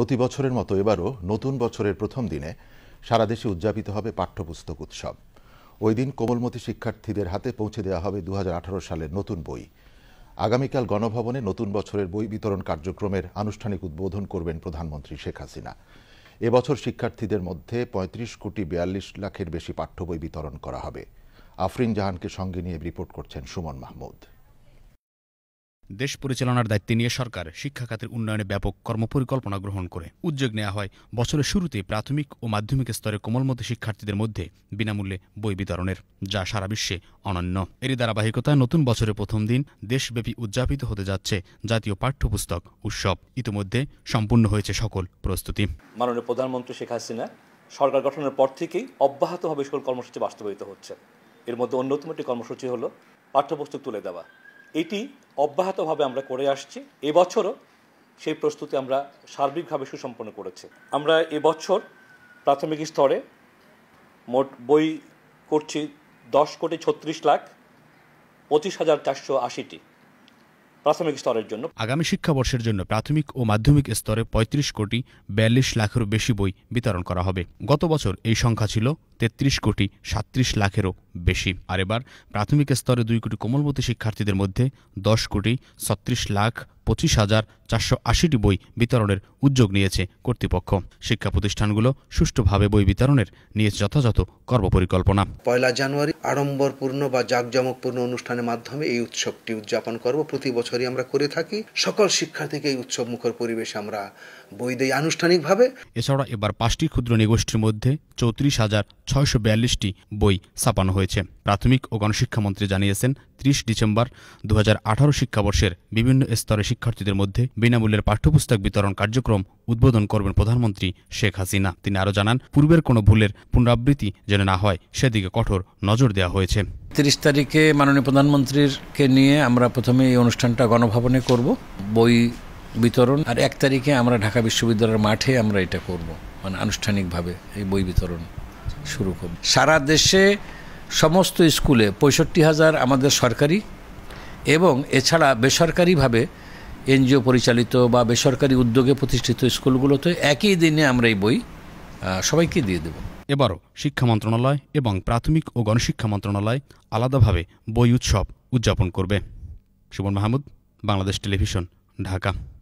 প্রতি বছরের মতো এবারও নতুন বছরের প্রথম দিনে সারা দেশে উদযাপিত হবে পাঠ্যপুস্তক উৎসব ওই দিন কোমলমতি শিক্ষার্থীদের হাতে পৌঁছে দেওয়া হবে দু সালের নতুন বই আগামীকাল গণভবনে নতুন বছরের বই বিতরণ কার্যক্রমের আনুষ্ঠানিক উদ্বোধন করবেন প্রধানমন্ত্রী শেখ হাসিনা এবছর শিক্ষার্থীদের মধ্যে ৩৫ কোটি বিয়াল্লিশ লাখের বেশি পাঠ্যবই বিতরণ করা হবে আফরিন জাহানকে সঙ্গে নিয়ে রিপোর্ট করছেন সুমন মাহমুদ দেশ পরিচালনার দায়িত্বে নিয়ে সরকার শিক্ষা খাতের উন্নয়নে ব্যাপক কর্মপরিকল্পনা গ্রহণ করে উদ্যোগ নেওয়া হয় বছরের শুরুতে প্রাথমিক ও মাধ্যমিক স্তরে কোমলমতি শিক্ষার্থীদের মধ্যে বিনামূল্যে বই বিতরণের যা সারা বিশ্বে অনন্য এরই ধারাবাহিকতায় নতুন বছরের প্রথম দিন দেশব্যাপী উদযাপিত হতে যাচ্ছে জাতীয় পাঠ্যপুস্তক উৎসব ইতিমধ্যে সম্পূর্ণ হয়েছে সকল প্রস্তুতি মাননীয় প্রধানমন্ত্রী শেখ হাসিনা সরকার গঠনের পর থেকেই অব্যাহতভাবে সকল কর্মসূচি বাস্তবায়িত হচ্ছে এর মধ্যে অন্যতম একটি কর্মসূচি হল পাঠ্যপুস্তক তুলে দেওয়া এটি অব্যাহতভাবে আমরা করে আসছি এবছরও সেই প্রস্তুতি আমরা সার্বিকভাবে সুসম্পন্ন করেছি আমরা এবছর প্রাথমিক স্তরে মোট বই করছি দশ কোটি ছত্রিশ লাখ পঁচিশ হাজার চারশো আশিটি প্রাথমিক স্তরের জন্য আগামী শিক্ষাবর্ষের জন্য প্রাথমিক ও মাধ্যমিক স্তরে ৩৫ কোটি বিয়াল্লিশ লাখেরও বেশি বই বিতরণ করা হবে গত বছর এই সংখ্যা ছিল ৩৩ কোটি সাত্রিশ লাখেরও বেশি আর এবার প্রাথমিক স্তরে দুই কোটি কোমলমতি শিক্ষার্থীদের মধ্যে দশ কোটি ছত্রিশ লাখ পঁচিশ হাজার চারশো আশিটি বই বিতরণের উদ্যোগ নিয়েছে কর্তৃপক্ষ শিক্ষা প্রতিষ্ঠানগুলো সুষ্ঠুভাবে বই বিতরণের নিয়ে যথাযথ কর্মপরিকল্পনা পয়লা জানুয়ারি আড়ম্বরপূর্ণ বা জাঁকজমকপূর্ণ অনুষ্ঠানের মাধ্যমে এই উৎসবটি উদযাপন করব প্রতি বছরই আমরা করে থাকি সকল শিক্ষার্থীকে এই উৎসব মুখর পরিবেশে আমরা বই দেই আনুষ্ঠানিকভাবে এছাড়া এবার পাঁচটি ক্ষুদ্র নিগোষ্ঠীর মধ্যে চৌত্রিশ হাজার ছয়শো বিয়াল্লিশটি বই ছাপানো হয়েছে প্রাথমিক ও গণশিক্ষামন্ত্রী জানিয়েছেন ত্রিশ ডিসেম্বর দু শিক্ষাবর্ষের বিভিন্ন স্তরে শিক্ষার্থীদের মধ্যে বিনামূল্যের পাঠ্যপুস্তক বিতরণ কার্যক্রম উদ্বোধন করবেন প্রধানমন্ত্রী শেখ হাসিনা তিনি আরও জানান পূর্বের কোনো ভুলের পুনরাবৃত্তি যেন না হয় সেদিকে কঠোর নজর দেওয়া হয়েছে তিরিশ তারিখে মাননীয় প্রধানমন্ত্রীকে নিয়ে আমরা প্রথমে এই অনুষ্ঠানটা গণভবনে করব বই বিতরণ আর এক তারিখে আমরা ঢাকা বিশ্ববিদ্যালয়ের মাঠে আমরা এটা করব মানে আনুষ্ঠানিকভাবে এই বই বিতরণ শুরু করব সারা দেশে সমস্ত স্কুলে পঁয়ষট্টি হাজার আমাদের সরকারি এবং এছাড়া বেসরকারিভাবে এনজিও পরিচালিত বা বেসরকারি উদ্যোগে প্রতিষ্ঠিত স্কুলগুলোতে একই দিনে আমরা এই বই সবাইকে দিয়ে দেব এবারও শিক্ষা মন্ত্রণালয় এবং প্রাথমিক ও গণশিক্ষা মন্ত্রণালয় আলাদাভাবে বই উৎসব উদযাপন করবে সুবন মাহমুদ বাংলাদেশ টেলিভিশন ঢাকা